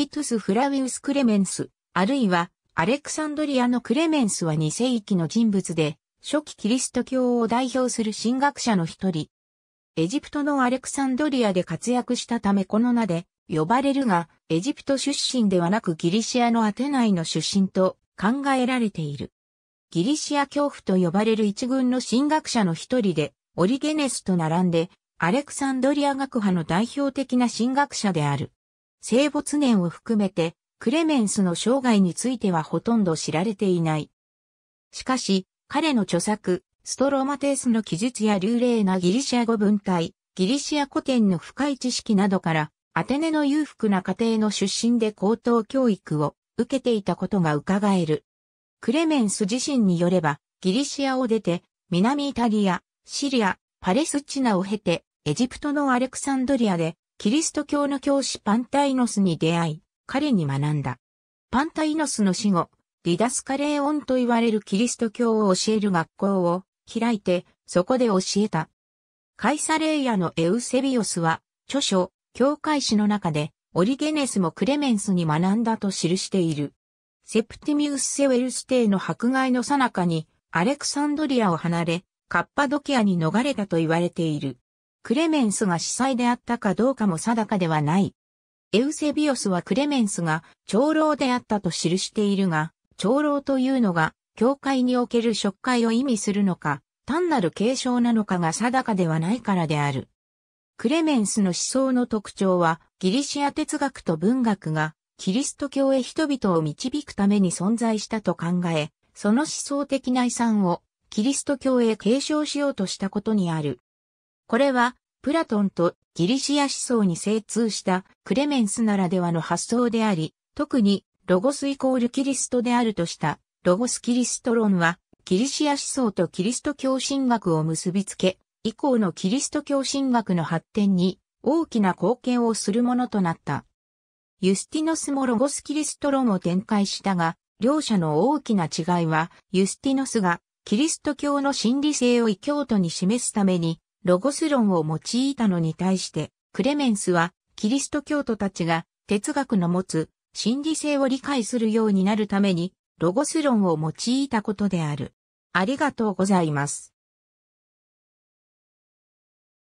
テトゥス・フラウィウス・クレメンス、あるいはアレクサンドリアのクレメンスは2世紀の人物で、初期キリスト教を代表する神学者の一人。エジプトのアレクサンドリアで活躍したためこの名で呼ばれるが、エジプト出身ではなくギリシアのアテナイの出身と考えられている。ギリシア恐怖と呼ばれる一軍の神学者の一人で、オリゲネスと並んで、アレクサンドリア学派の代表的な神学者である。生没年を含めて、クレメンスの生涯についてはほとんど知られていない。しかし、彼の著作、ストロマテースの記述や流麗なギリシア語文体、ギリシア古典の深い知識などから、アテネの裕福な家庭の出身で高等教育を受けていたことが伺える。クレメンス自身によれば、ギリシアを出て、南イタリア、シリア、パレスチナを経て、エジプトのアレクサンドリアで、キリスト教の教師パンタイノスに出会い、彼に学んだ。パンタイノスの死後、ディダスカレーオンと言われるキリスト教を教える学校を開いて、そこで教えた。カイサレイヤのエウセビオスは、著書、教会史の中で、オリゲネスもクレメンスに学んだと記している。セプティミウス・セウェルステーの迫害の最中に、アレクサンドリアを離れ、カッパドキアに逃れたと言われている。クレメンスが司祭であったかどうかも定かではない。エウセビオスはクレメンスが長老であったと記しているが、長老というのが教会における職会を意味するのか、単なる継承なのかが定かではないからである。クレメンスの思想の特徴は、ギリシア哲学と文学が、キリスト教へ人々を導くために存在したと考え、その思想的な遺産を、キリスト教へ継承しようとしたことにある。これは、プラトンとギリシア思想に精通したクレメンスならではの発想であり、特にロゴスイコールキリストであるとしたロゴスキリスト論は、ギリシア思想とキリスト教神学を結びつけ、以降のキリスト教神学の発展に大きな貢献をするものとなった。ユスティノスもロゴスキリスト論を展開したが、両者の大きな違いは、ユスティノスがキリスト教の真理性を異教徒に示すために、ロゴス論を用いたのに対して、クレメンスは、キリスト教徒たちが哲学の持つ心理性を理解するようになるために、ロゴス論を用いたことである。ありがとうございます。